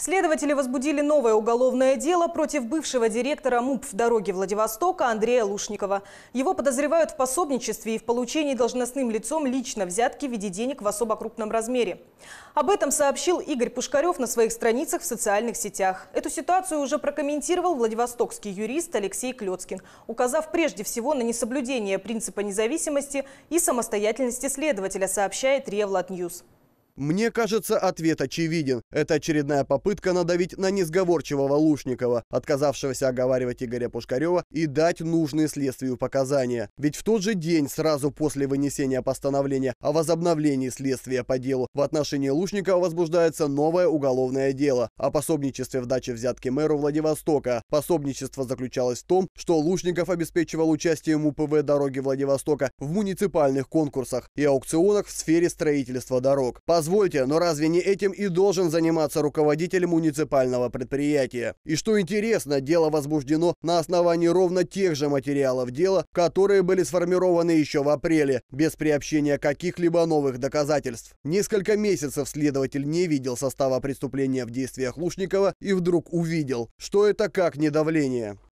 Следователи возбудили новое уголовное дело против бывшего директора МУП в дороге Владивостока Андрея Лушникова. Его подозревают в пособничестве и в получении должностным лицом лично взятки в виде денег в особо крупном размере. Об этом сообщил Игорь Пушкарев на своих страницах в социальных сетях. Эту ситуацию уже прокомментировал владивостокский юрист Алексей Клецкин, указав прежде всего на несоблюдение принципа независимости и самостоятельности следователя, сообщает Ревлад Ньюс. Мне кажется, ответ очевиден. Это очередная попытка надавить на несговорчивого Лушникова, отказавшегося оговаривать Игоря Пушкарева и дать нужные следствию показания. Ведь в тот же день, сразу после вынесения постановления о возобновлении следствия по делу, в отношении Лушникова возбуждается новое уголовное дело о пособничестве в даче взятки мэру Владивостока. Пособничество заключалось в том, что Лушников обеспечивал участием УПВ «Дороги Владивостока» в муниципальных конкурсах и аукционах в сфере строительства дорог. По Позвольте, но разве не этим и должен заниматься руководитель муниципального предприятия? И что интересно, дело возбуждено на основании ровно тех же материалов дела, которые были сформированы еще в апреле, без приобщения каких-либо новых доказательств. Несколько месяцев следователь не видел состава преступления в действиях Лушникова и вдруг увидел, что это как не давление.